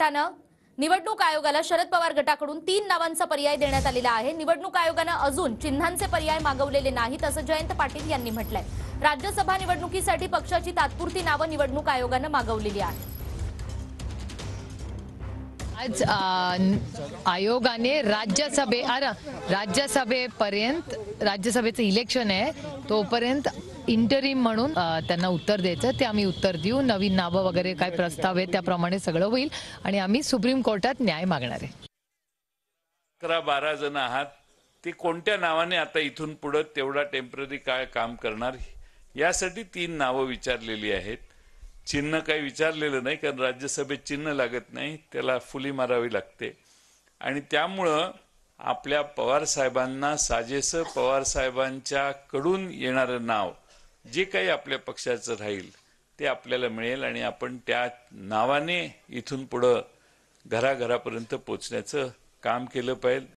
गटानं निवडणूक आयोगाला शरद पवार गटाकडून तीन नावांचा पर्याय देण्यात आलेला आहे निवडणूक आयोगानं अजून चिन्हांचे पर्याय मागवलेले नाहीत असं जयंत पाटील यांनी म्हटलंय राज्यसभा निवडणुकीसाठी पक्षाची तात्पुरती नावं निवडणूक आयोगानं मागवलेली आहे आज आयोगाने राज्यसभे अरे राज्यसभेपर्यंत राज्यसभेचं इलेक्शन आहे तोपर्यंत इंटरिम म्हणून त्यांना उत्तर द्यायचं ते आम्ही उत्तर देऊ नवीन नावं वगैरे काय प्रस्ताव आहे त्याप्रमाणे सगळं होईल आणि आम्ही सुप्रीम कोर्टात न्याय मागणार आहे अकरा बारा जण आहात ते कोणत्या नावाने आता इथून पुढे तेवढा टेम्पररी काय काम करणार यासाठी तीन नावं विचारलेली आहेत चिन्ह काही विचारलेलं नाही कारण राज्यसभेत चिन्ह लागत नाही त्याला फुली मारावी लागते आणि त्यामुळं आपल्या पवारसाहेबांना साजेसं साहेबांच्या कडून येणारं नाव जे काही आपल्या पक्षाचं राहील ते आपल्याला मिळेल आणि आपण त्या नावाने इथून पुढं घराघरापर्यंत पोचण्याचं काम केलं पाहिजे